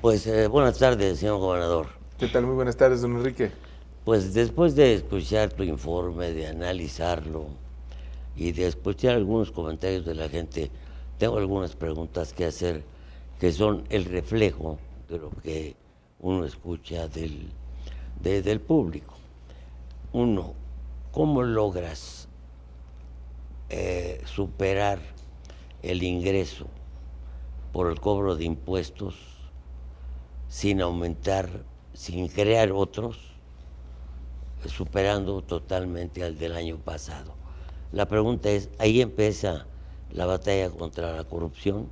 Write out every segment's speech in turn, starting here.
Pues eh, buenas tardes, señor gobernador. ¿Qué tal? Muy buenas tardes, don Enrique. Pues después de escuchar tu informe, de analizarlo y de escuchar algunos comentarios de la gente, tengo algunas preguntas que hacer que son el reflejo de lo que uno escucha del, público. Uno, ¿cómo logras eh, superar el ingreso por el cobro de impuestos sin aumentar, sin crear otros, superando totalmente al del año pasado. La pregunta es, ¿ahí empieza la batalla contra la corrupción?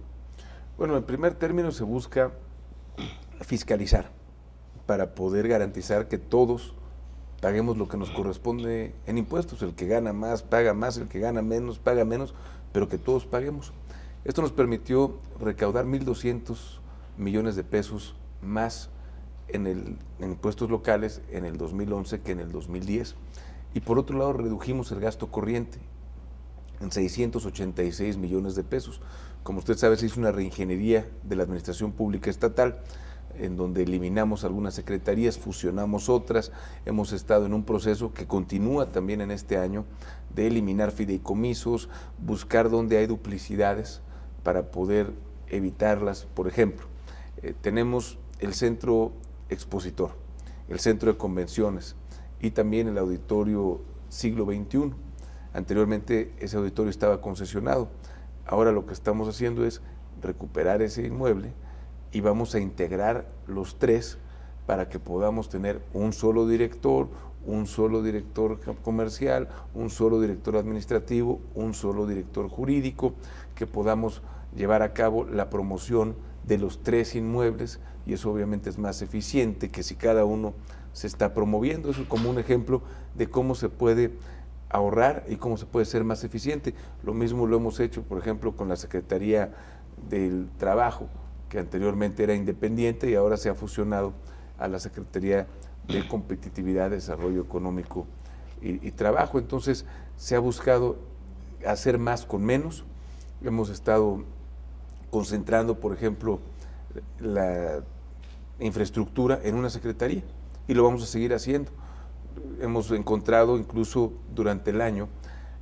Bueno, en primer término se busca fiscalizar para poder garantizar que todos paguemos lo que nos corresponde en impuestos. El que gana más paga más, el que gana menos paga menos, pero que todos paguemos. Esto nos permitió recaudar 1.200 millones de pesos más en, el, en impuestos locales en el 2011 que en el 2010. Y por otro lado, redujimos el gasto corriente en 686 millones de pesos. Como usted sabe, se hizo una reingeniería de la Administración Pública Estatal, en donde eliminamos algunas secretarías, fusionamos otras. Hemos estado en un proceso que continúa también en este año de eliminar fideicomisos, buscar dónde hay duplicidades para poder evitarlas. Por ejemplo, eh, tenemos el centro expositor, el centro de convenciones y también el auditorio siglo XXI. Anteriormente ese auditorio estaba concesionado. Ahora lo que estamos haciendo es recuperar ese inmueble y vamos a integrar los tres para que podamos tener un solo director, un solo director comercial, un solo director administrativo, un solo director jurídico, que podamos llevar a cabo la promoción de los tres inmuebles y eso obviamente es más eficiente que si cada uno se está promoviendo. Eso es como un ejemplo de cómo se puede ahorrar y cómo se puede ser más eficiente. Lo mismo lo hemos hecho, por ejemplo, con la Secretaría del Trabajo, que anteriormente era independiente y ahora se ha fusionado a la Secretaría de Competitividad, Desarrollo Económico y, y Trabajo. Entonces se ha buscado hacer más con menos. Hemos estado concentrando, por ejemplo, la infraestructura en una secretaría y lo vamos a seguir haciendo. Hemos encontrado incluso durante el año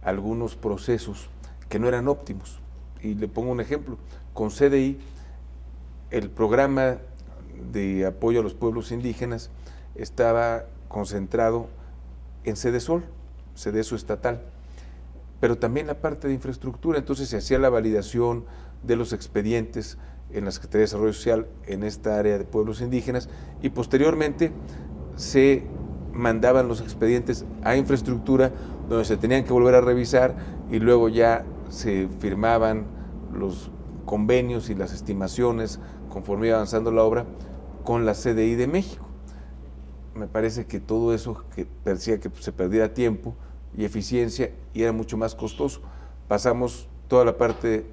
algunos procesos que no eran óptimos. Y le pongo un ejemplo. Con CDI, el programa de apoyo a los pueblos indígenas estaba concentrado en Sol, CDSO estatal, pero también la parte de infraestructura. Entonces se hacía la validación de los expedientes en la Secretaría de Desarrollo Social en esta área de pueblos indígenas y posteriormente se mandaban los expedientes a infraestructura donde se tenían que volver a revisar y luego ya se firmaban los convenios y las estimaciones conforme iba avanzando la obra con la CDI de México. Me parece que todo eso que parecía que se perdiera tiempo y eficiencia y era mucho más costoso. Pasamos toda la parte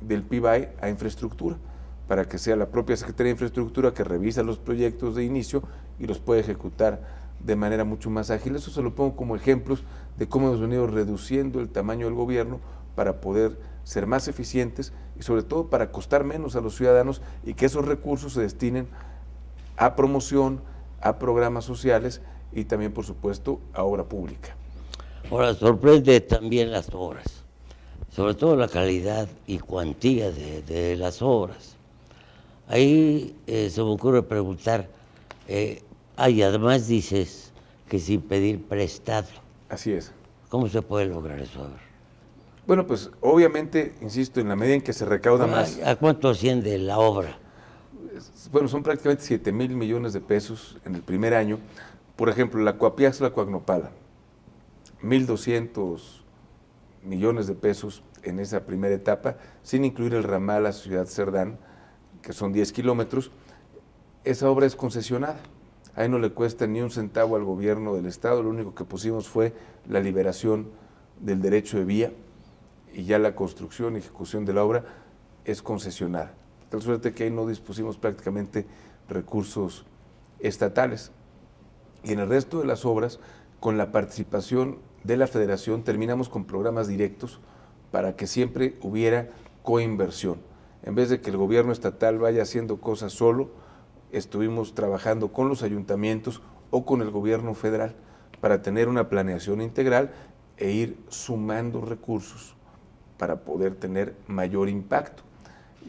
del PIB a infraestructura, para que sea la propia Secretaría de Infraestructura que revisa los proyectos de inicio y los pueda ejecutar de manera mucho más ágil. Eso se lo pongo como ejemplos de cómo hemos venido reduciendo el tamaño del gobierno para poder ser más eficientes y sobre todo para costar menos a los ciudadanos y que esos recursos se destinen a promoción, a programas sociales y también, por supuesto, a obra pública. Ahora sorprende también las obras sobre todo la calidad y cuantía de, las obras. Ahí eh, se me ocurre preguntar, eh, además dices que sin pedir prestado. Así es. ¿Cómo se puede lograr eso? Bueno, pues obviamente, insisto, en la medida en que se recauda más. ¿A cuánto asciende la obra? Bueno, son prácticamente 7 mil millones de pesos en el primer año. Por ejemplo, la la Coagnopala, 1.200 millones de pesos en esa primera etapa, sin incluir el ramal a Ciudad Cerdán, que son 10 kilómetros, esa obra es concesionada. Ahí no le cuesta ni un centavo al gobierno del Estado, lo único que pusimos fue la liberación del derecho de vía y ya la construcción y ejecución de la obra es concesionada. Tal suerte que ahí no dispusimos prácticamente recursos estatales. Y en el resto de las obras, con la participación de la federación terminamos con programas directos para que siempre hubiera coinversión. En vez de que el gobierno estatal vaya haciendo cosas solo, estuvimos trabajando con los ayuntamientos o con el gobierno federal para tener una planeación integral e ir sumando recursos para poder tener mayor impacto.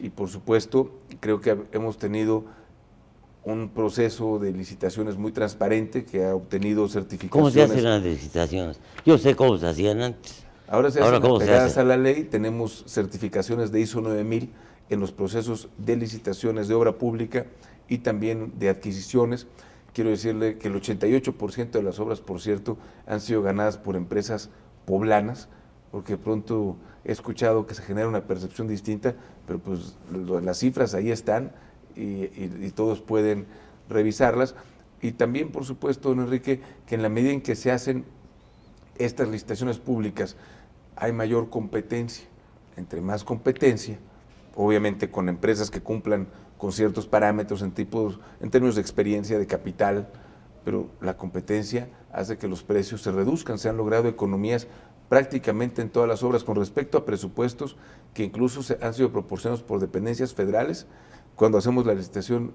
Y por supuesto, creo que hemos tenido un proceso de licitaciones muy transparente que ha obtenido certificaciones. ¿Cómo se hacen las licitaciones? Yo sé cómo se hacían antes. Ahora se Ahora, a la ley tenemos certificaciones de ISO 9000 en los procesos de licitaciones de obra pública y también de adquisiciones. Quiero decirle que el 88% de las obras, por cierto, han sido ganadas por empresas poblanas, porque pronto he escuchado que se genera una percepción distinta, pero pues las cifras ahí están y, todos pueden revisarlas. Y también, por supuesto, don Enrique, que en la medida en que se hacen estas licitaciones públicas, hay mayor competencia. Entre más competencia, obviamente con empresas que cumplan con ciertos parámetros en, tipos, en términos de experiencia, de capital, pero la competencia hace que los precios se reduzcan. Se han logrado economías prácticamente en todas las obras con respecto a presupuestos que incluso han sido proporcionados por dependencias federales cuando hacemos la licitación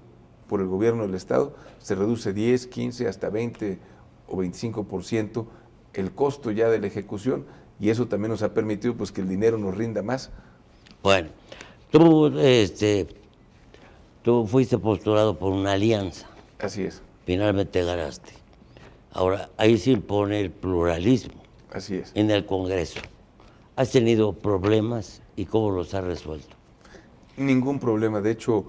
por el gobierno del Estado, se reduce 10, 15, hasta 20 o 25% el costo ya de la ejecución y eso también nos ha permitido pues que el dinero nos rinda más. Bueno, tú, este, tú fuiste postulado por una alianza. Así es. Finalmente ganaste. Ahora, ahí se impone el pluralismo. Así es. En el Congreso. ¿Has tenido problemas y cómo los has resuelto? Ningún problema. De hecho,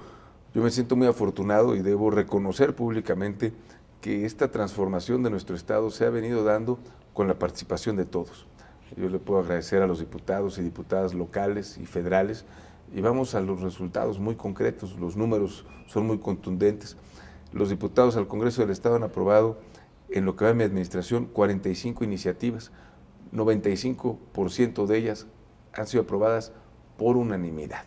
yo me siento muy afortunado y debo reconocer públicamente que esta transformación de nuestro Estado se ha venido dando con la participación de todos. Yo le puedo agradecer a los diputados y diputadas locales y federales y vamos a los resultados muy concretos, los números son muy contundentes. Los diputados al Congreso del Estado han aprobado en lo que va a mi administración 45 iniciativas, 95% de ellas han sido aprobadas por unanimidad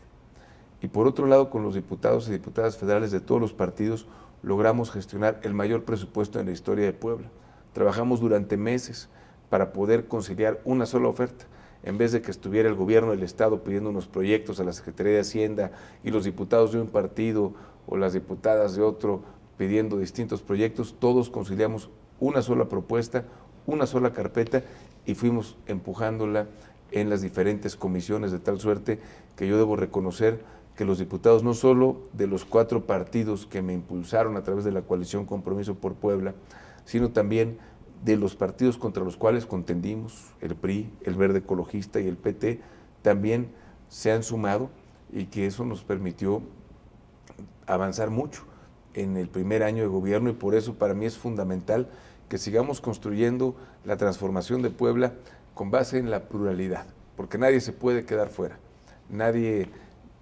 y por otro lado con los diputados y diputadas federales de todos los partidos logramos gestionar el mayor presupuesto en la historia de Puebla. Trabajamos durante meses para poder conciliar una sola oferta. En vez de que estuviera el gobierno del Estado pidiendo unos proyectos a la Secretaría de Hacienda y los diputados de un partido o las diputadas de otro pidiendo distintos proyectos, todos conciliamos una sola propuesta, una sola carpeta y fuimos empujándola en las diferentes comisiones de tal suerte que yo debo reconocer que los diputados no solo de los cuatro partidos que me impulsaron a través de la coalición Compromiso por Puebla, sino también de los partidos contra los cuales contendimos, el PRI, el Verde Ecologista y el PT, también se han sumado y que eso nos permitió avanzar mucho en el primer año de gobierno y por eso para mí es fundamental que sigamos construyendo la transformación de Puebla con base en la pluralidad, porque nadie se puede quedar fuera, nadie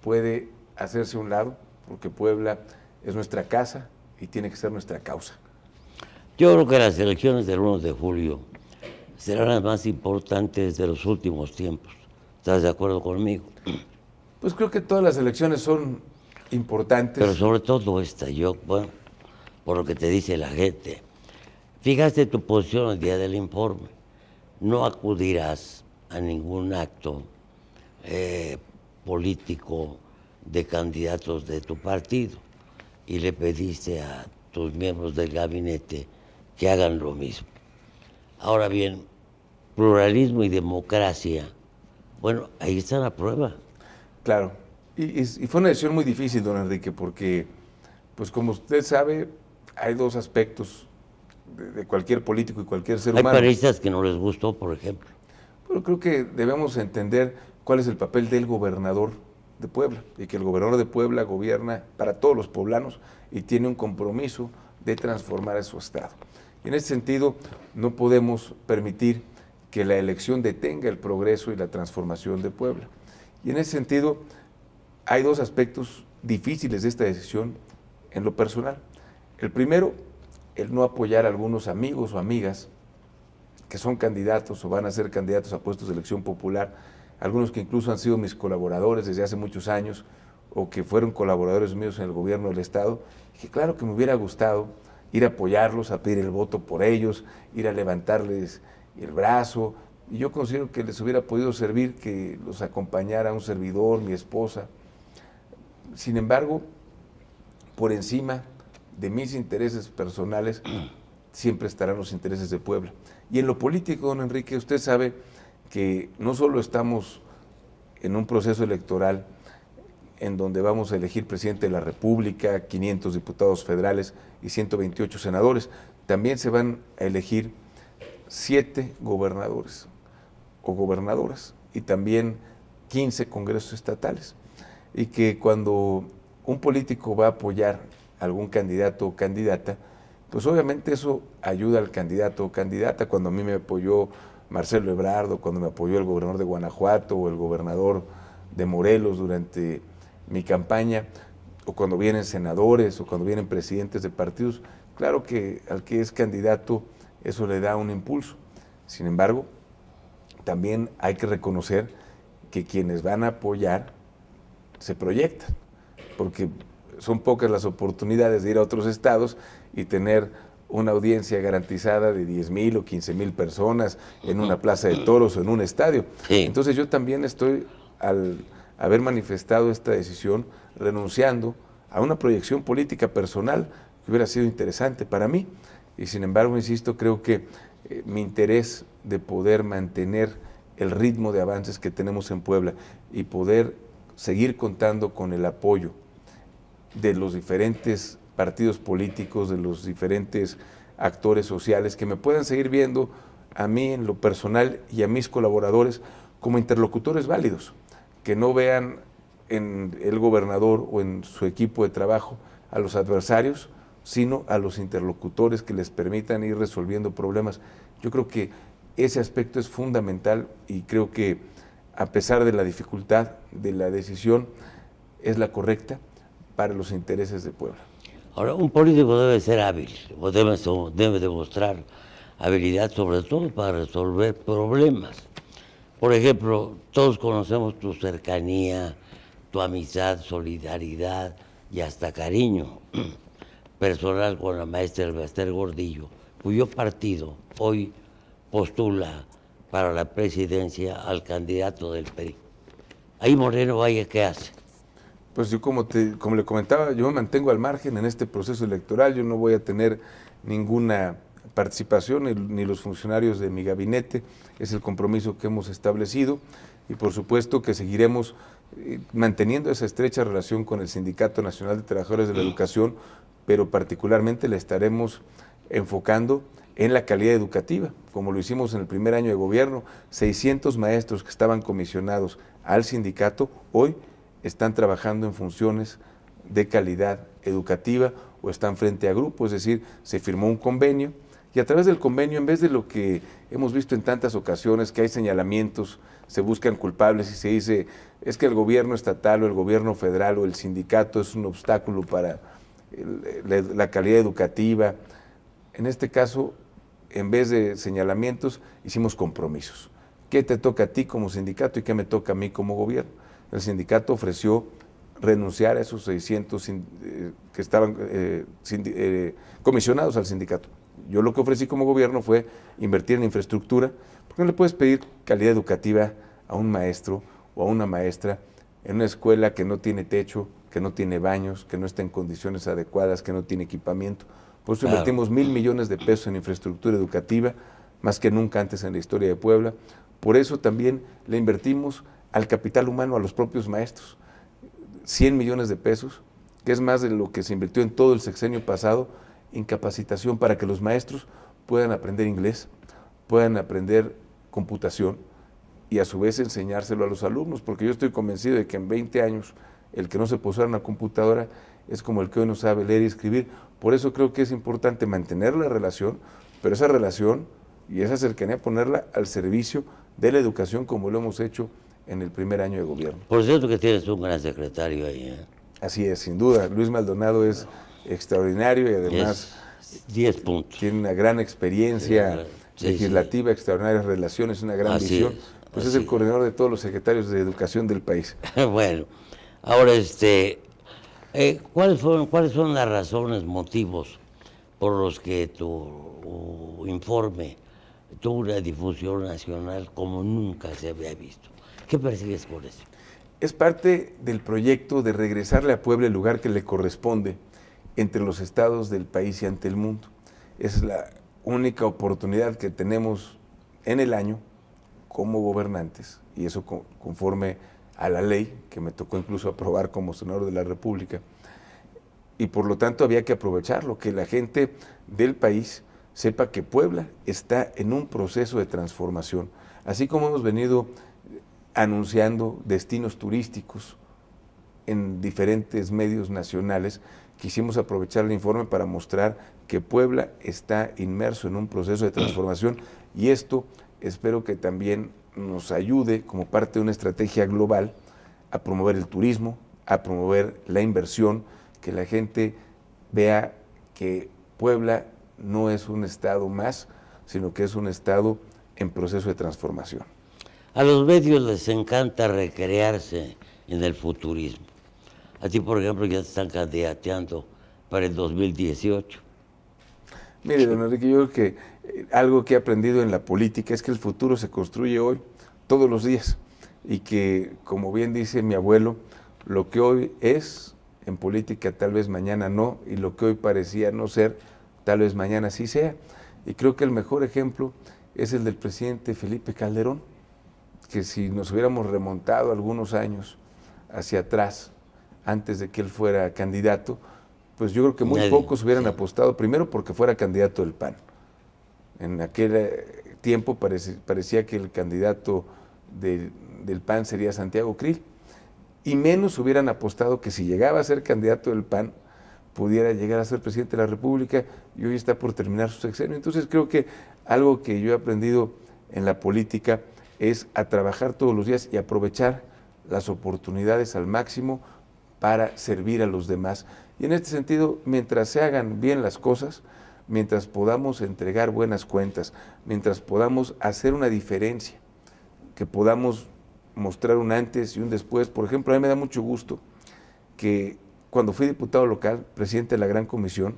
puede hacerse un lado, porque Puebla es nuestra casa y tiene que ser nuestra causa. Yo creo que las elecciones del 1 de julio serán las más importantes de los últimos tiempos. ¿Estás de acuerdo conmigo? Pues creo que todas las elecciones son importantes. Pero sobre todo esta, yo, bueno, por lo que te dice la gente. Fíjate tu posición el día del informe. No acudirás a ningún acto eh, político de candidatos de tu partido y le pediste a tus miembros del gabinete que hagan lo mismo. Ahora bien, pluralismo y democracia, bueno, ahí está la prueba. Claro, y, fue una decisión muy difícil, don Enrique, porque, pues como usted sabe, hay dos aspectos de, cualquier político y cualquier ser humano. Hay periodistas que no les gustó, por ejemplo. Pero creo que debemos entender cuál es el papel del gobernador de Puebla y que el gobernador de Puebla gobierna para todos los poblanos y tiene un compromiso de transformar a su estado. Y en ese sentido, no podemos permitir que la elección detenga el progreso y la transformación de Puebla. Y en ese sentido, hay dos aspectos difíciles de esta decisión en lo personal. El primero, el no apoyar a algunos amigos o amigas que son candidatos o van a ser candidatos a puestos de elección popular algunos que incluso han sido mis colaboradores desde hace muchos años o que fueron colaboradores míos en el gobierno del Estado, que claro que me hubiera gustado ir a apoyarlos, a pedir el voto por ellos, ir a levantarles el brazo. Y yo considero que les hubiera podido servir que los acompañara un servidor, mi esposa. Sin embargo, por encima de mis intereses personales, siempre estarán los intereses de Puebla. Y en lo político, don Enrique, usted sabe que no solo estamos en un proceso electoral en donde vamos a elegir presidente de la República, 500 diputados federales y 128 senadores, también se van a elegir siete gobernadores o gobernadoras y también 15 congresos estatales. Y que cuando un político va a apoyar algún candidato o candidata, pues obviamente eso ayuda al candidato o candidata. Cuando a mí me apoyó Marcelo Ebrardo, cuando me apoyó el gobernador de Guanajuato o el gobernador de Morelos durante mi campaña, o cuando vienen senadores o cuando vienen presidentes de partidos, claro que al que es candidato eso le da un impulso. Sin embargo, también hay que reconocer que quienes van a apoyar se proyectan, porque son pocas las oportunidades de ir a otros estados y tener una audiencia garantizada de 10 mil o 15 mil personas en una plaza de toros o en un estadio. Entonces yo también estoy, al haber manifestado esta decisión, renunciando a una proyección política personal que hubiera sido interesante para mí. Y sin embargo, insisto, creo que eh, mi interés de poder mantener el ritmo de avances que tenemos en Puebla y poder seguir contando con el apoyo de los diferentes partidos políticos, de los diferentes actores sociales, que me puedan seguir viendo a mí en lo personal y a mis colaboradores como interlocutores válidos, que no vean en el gobernador o en su equipo de trabajo a los adversarios, sino a los interlocutores que les permitan ir resolviendo problemas. Yo creo que ese aspecto es fundamental y creo que a pesar de la dificultad de la decisión, es la correcta para los intereses de Puebla. Ahora, un político debe ser hábil, debe, demostrar habilidad sobre todo para resolver problemas. Por ejemplo, todos conocemos tu cercanía, tu amistad, solidaridad y hasta cariño personal con la maestra Elbester Gordillo, cuyo partido hoy postula para la presidencia al candidato del PRI. Ahí Moreno Valle, ¿qué hace? pues yo como, te, como le comentaba, yo me mantengo al margen en este proceso electoral, yo no voy a tener ninguna participación ni, los funcionarios de mi gabinete, es el compromiso que hemos establecido y por supuesto que seguiremos eh, manteniendo esa estrecha relación con el Sindicato Nacional de Trabajadores de la mm. Educación, pero particularmente la estaremos enfocando en la calidad educativa, como lo hicimos en el primer año de gobierno, 600 maestros que estaban comisionados al sindicato hoy están trabajando en funciones de calidad educativa o están frente a grupos, es decir, se firmó un convenio y a través del convenio, en vez de lo que hemos visto en tantas ocasiones, que hay señalamientos, se buscan culpables y se dice, es que el gobierno estatal o el gobierno federal o el sindicato es un obstáculo para la calidad educativa. En este caso, en vez de señalamientos, hicimos compromisos. ¿Qué te toca a ti como sindicato y qué me toca a mí como gobierno? el sindicato ofreció renunciar a esos 600 eh, que estaban eh, eh, comisionados al sindicato. Yo lo que ofrecí como gobierno fue invertir en infraestructura, porque no le puedes pedir calidad educativa a un maestro o a una maestra en una escuela que no tiene techo, que no tiene baños, que no está en condiciones adecuadas, que no tiene equipamiento. Por eso invertimos mil millones de pesos en infraestructura educativa, más que nunca antes en la historia de Puebla. Por eso también le invertimos al capital humano, a los propios maestros. 100 millones de pesos, que es más de lo que se invirtió en todo el sexenio pasado, en capacitación para que los maestros puedan aprender inglés, puedan aprender computación y a su vez enseñárselo a los alumnos, porque yo estoy convencido de que en 20 años el que no se en una computadora es como el que hoy no sabe leer y escribir. Por eso creo que es importante mantener la relación, pero esa relación y esa cercanía ponerla al servicio de la educación como lo hemos hecho en el primer año de gobierno. Por cierto que tienes un gran secretario ahí. ¿eh? Así es, sin duda. Luis Maldonado es extraordinario y además... 10 puntos. Tiene una gran experiencia legislativa, extraordinarias relaciones, una gran visión. pues es, el coordinador de todos los secretarios de educación del país. bueno, ahora este... Eh, ¿cuáles, fueron, ¿Cuáles son las razones, motivos por los que tu informe tuvo una difusión nacional como nunca se había visto? ¿Qué persigues por eso? Es parte del proyecto de regresarle a Puebla el lugar que le corresponde entre los estados del país y ante el mundo. Es la única oportunidad que tenemos en el año como gobernantes, y eso conforme a la ley que me tocó incluso aprobar como senador de la República. Y por lo tanto había que aprovecharlo, que la gente del país sepa que Puebla está en un proceso de transformación. Así como hemos venido anunciando destinos turísticos en diferentes medios nacionales, quisimos aprovechar el informe para mostrar que Puebla está inmerso en un proceso de transformación y esto espero que también nos ayude como parte de una estrategia global a promover el turismo, a promover la inversión, que la gente vea que Puebla no es un estado más, sino que es un estado en proceso de transformación. A los medios les encanta recrearse en el futurismo. Así, por ejemplo, ya están candidateando para el 2018. Mire, don Enrique, yo creo que eh, algo que he aprendido en la política es que el futuro se construye hoy, todos los días, y que, como bien dice mi abuelo, lo que hoy es en política tal vez mañana no, y lo que hoy parecía no ser, tal vez mañana sí sea. Y creo que el mejor ejemplo es el del presidente Felipe Calderón que si nos hubiéramos remontado algunos años hacia atrás, antes de que él fuera candidato, pues yo creo que muy pocos hubieran apostado, primero porque fuera candidato del PAN. En aquel eh, tiempo parecía, que el candidato del PAN sería Santiago Krill, y menos hubieran apostado que si llegaba a ser candidato del PAN, pudiera llegar a ser presidente de la República y hoy está por terminar su sexenio. Entonces creo que algo que yo he aprendido en la política es a trabajar todos los días y aprovechar las oportunidades al máximo para servir a los demás. Y en este sentido, mientras se hagan bien las cosas, mientras podamos entregar buenas cuentas, mientras podamos hacer una diferencia, que podamos mostrar un antes y un después. Por ejemplo, a mí me da mucho gusto que cuando fui diputado local, presidente de la Gran Comisión,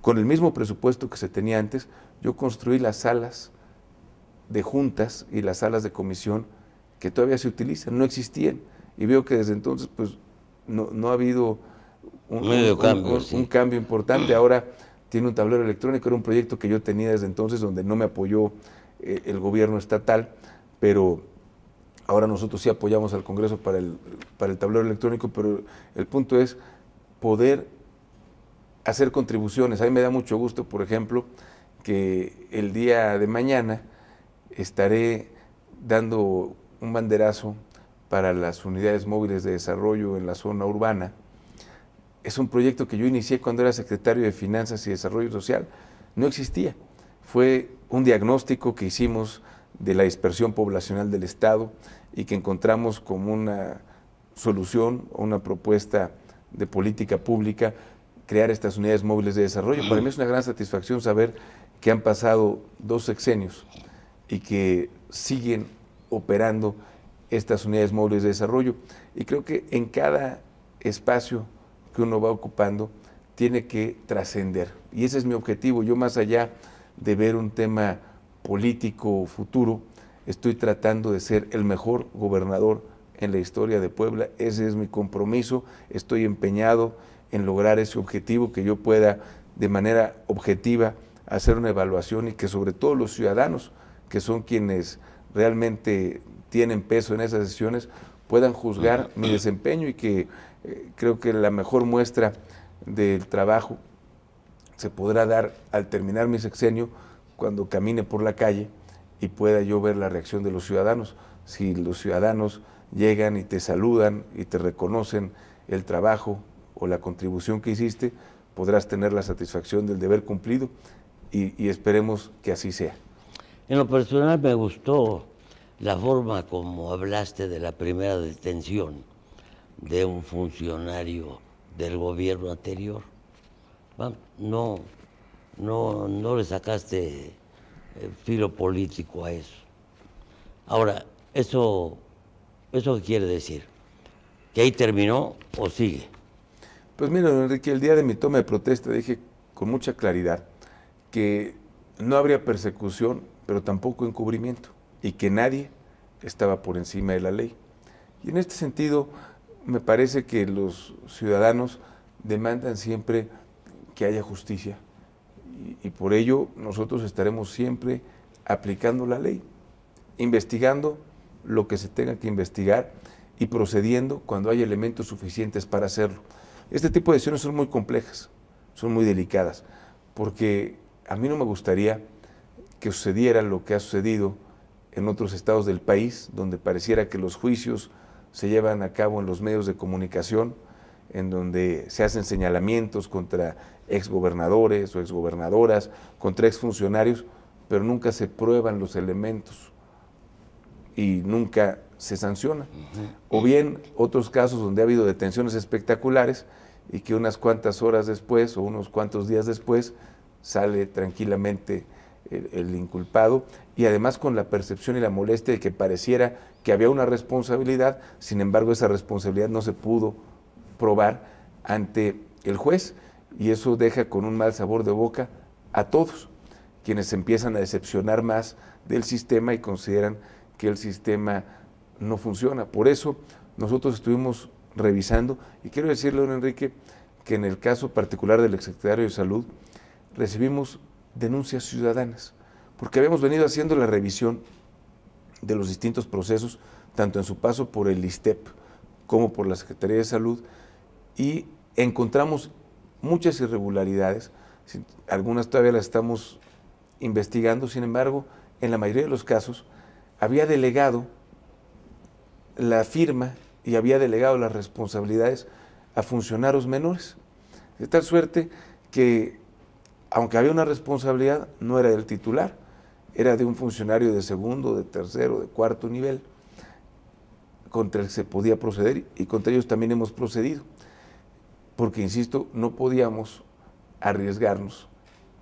con el mismo presupuesto que se tenía antes, yo construí las salas de juntas y las salas de comisión que todavía se utilizan, no existían. Y veo que desde entonces pues no, no ha habido un, cambio, importante. Ahora tiene un tablero electrónico, era un proyecto que yo tenía desde entonces donde no me apoyó eh, el gobierno estatal, pero ahora nosotros sí apoyamos al Congreso para el, para el tablero electrónico, pero el punto es poder hacer contribuciones. A mí me da mucho gusto, por ejemplo, que el día de mañana estaré dando un banderazo para las unidades móviles de desarrollo en la zona urbana. Es un proyecto que yo inicié cuando era secretario de Finanzas y Desarrollo Social. No existía. Fue un diagnóstico que hicimos de la dispersión poblacional del Estado y que encontramos como una solución o una propuesta de política pública crear estas unidades móviles de desarrollo. Para mí es una gran satisfacción saber que han pasado dos sexenios y que siguen operando estas unidades móviles de desarrollo. Y creo que en cada espacio que uno va ocupando tiene que trascender. Y ese es mi objetivo. Yo más allá de ver un tema político futuro, estoy tratando de ser el mejor gobernador en la historia de Puebla. Ese es mi compromiso. Estoy empeñado en lograr ese objetivo, que yo pueda de manera objetiva hacer una evaluación y que sobre todo los ciudadanos que son quienes realmente tienen peso en esas sesiones, puedan juzgar mi desempeño y que eh, creo que la mejor muestra del trabajo se podrá dar al terminar mi sexenio cuando camine por la calle y pueda yo ver la reacción de los ciudadanos. Si los ciudadanos llegan y te saludan y te reconocen el trabajo o la contribución que hiciste, podrás tener la satisfacción del deber cumplido y esperemos que así sea. En lo personal me gustó la forma como hablaste de la primera detención de un funcionario del gobierno anterior. No, no, no le sacaste eh, filo político a eso. Ahora, ¿eso, ¿eso qué quiere decir? ¿Que ahí terminó o sigue? Pues mira, Enrique, el día de mi toma de protesta dije con mucha claridad que no habría persecución pero tampoco encubrimiento, y que nadie estaba por encima de la ley. Y en este sentido, me parece que los ciudadanos demandan siempre que haya justicia, y, por ello nosotros estaremos siempre aplicando la ley, investigando lo que se tenga que investigar y procediendo cuando hay elementos suficientes para hacerlo. Este tipo de decisiones son muy complejas, son muy delicadas, porque a mí no me gustaría que sucediera lo que ha sucedido en otros estados del país, donde pareciera que los juicios se llevan a cabo en los medios de comunicación, en donde se hacen señalamientos contra exgobernadores o exgobernadoras, contra exfuncionarios, pero nunca se prueban los elementos y nunca se sanciona. O bien otros casos donde ha habido detenciones espectaculares y que unas cuantas horas después o unos cuantos días después sale tranquilamente el, inculpado y además con la percepción y la molestia de que pareciera que había una responsabilidad, sin embargo esa responsabilidad no se pudo probar ante el juez y eso deja con un mal sabor de boca a todos, quienes empiezan a decepcionar más del sistema y consideran que el sistema no funciona. Por eso nosotros estuvimos revisando y quiero decirle, don Enrique, que en el caso particular del exsecretario de Salud recibimos denuncias ciudadanas, porque habíamos venido haciendo la revisión de los distintos procesos, tanto en su paso por el ISTEP como por la Secretaría de Salud, y encontramos muchas irregularidades, algunas todavía las estamos investigando, sin embargo, en la mayoría de los casos había delegado la firma y había delegado las responsabilidades a funcionarios menores, de tal suerte que aunque había una responsabilidad, no era del titular, era de un funcionario de segundo, de tercero, de cuarto nivel, contra el que se podía proceder y contra ellos también hemos procedido, porque, insisto, no podíamos arriesgarnos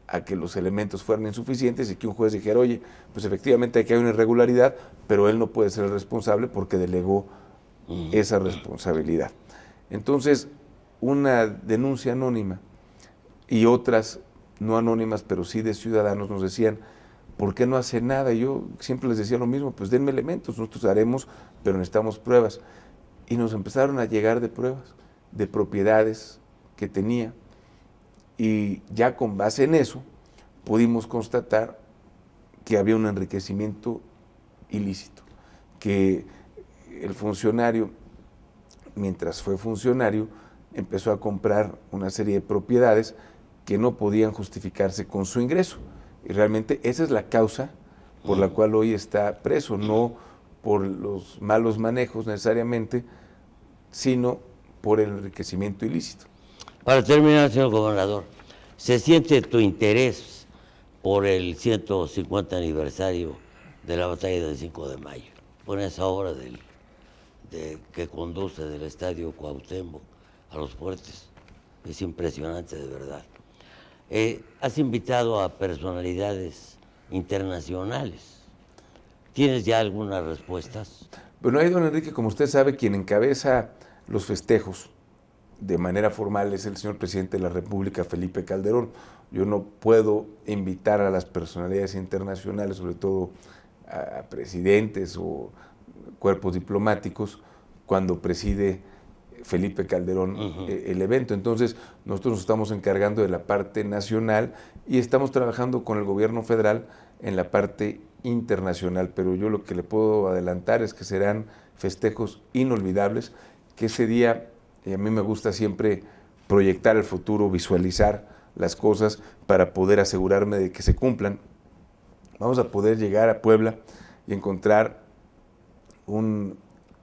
a que los elementos fueran insuficientes y que un juez dijera, oye, pues efectivamente aquí hay una irregularidad, pero él no puede ser el responsable porque delegó esa responsabilidad. Entonces, una denuncia anónima y otras no anónimas, pero sí de ciudadanos, nos decían, ¿por qué no hace nada? yo siempre les decía lo mismo, pues denme elementos, nosotros haremos, pero necesitamos pruebas. Y nos empezaron a llegar de pruebas, de propiedades que tenía. Y ya con base en eso, pudimos constatar que había un enriquecimiento ilícito, que el funcionario, mientras fue funcionario, empezó a comprar una serie de propiedades, que no podían justificarse con su ingreso. Y realmente esa es la causa por la mm. cual hoy está preso, no por los malos manejos necesariamente, sino por el enriquecimiento ilícito. Para terminar, señor gobernador, ¿se siente tu interés por el 150 aniversario de la batalla del 5 de mayo? Por esa obra del, que conduce del estadio Cuauhtémoc a los fuertes. Es impresionante de verdad. Eh, has invitado a personalidades internacionales. ¿Tienes ya algunas respuestas? Bueno, ahí don Enrique, como usted sabe, quien encabeza los festejos de manera formal es el señor presidente de la República, Felipe Calderón. Yo no puedo invitar a las personalidades internacionales, sobre todo a presidentes o cuerpos diplomáticos, cuando preside Felipe Calderón eh, el evento. Entonces, nosotros nos estamos encargando de la parte nacional y estamos trabajando con el gobierno federal en la parte internacional. Pero yo lo que le puedo adelantar es que serán festejos inolvidables, que ese día, y a mí me gusta siempre proyectar el futuro, visualizar las cosas para poder asegurarme de que se cumplan. Vamos a poder llegar a Puebla y encontrar un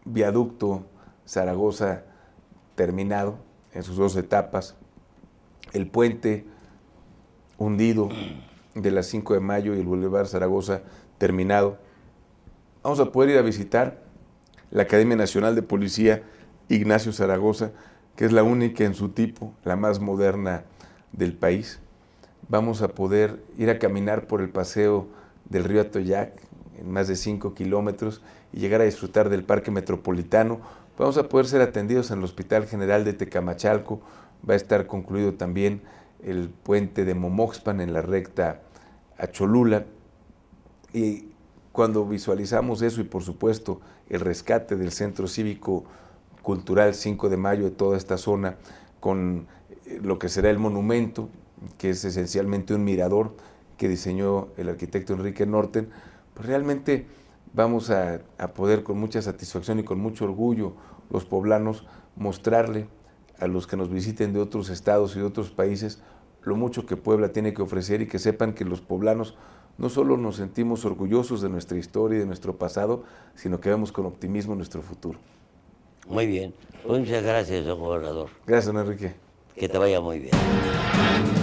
viaducto Zaragoza terminado en sus dos etapas, el puente hundido de las 5 de mayo y el Boulevard Zaragoza terminado. Vamos a poder ir a visitar la Academia Nacional de Policía Ignacio Zaragoza, que es la única en su tipo, la más moderna del país. Vamos a poder ir a caminar por el paseo del río Atoyac en más de 5 kilómetros y llegar a disfrutar del Parque Metropolitano vamos a poder ser atendidos en el Hospital General de Tecamachalco. Va a estar concluido también el puente de Momoxpan en la recta a Cholula. Y cuando visualizamos eso y por supuesto el rescate del Centro Cívico Cultural 5 de Mayo de toda esta zona con eh, lo que será el monumento, que es esencialmente un mirador que diseñó el arquitecto Enrique Norten, pues realmente vamos a, a poder con mucha satisfacción y con mucho orgullo los poblanos mostrarle a los que nos visiten de otros estados y de otros países lo mucho que Puebla tiene que ofrecer y que sepan que los poblanos no solo nos sentimos orgullosos de nuestra historia y de nuestro pasado, sino que vemos con optimismo nuestro futuro. Muy bien. Pues muchas gracias, don gobernador. Gracias, Enrique. Que te vaya muy bien.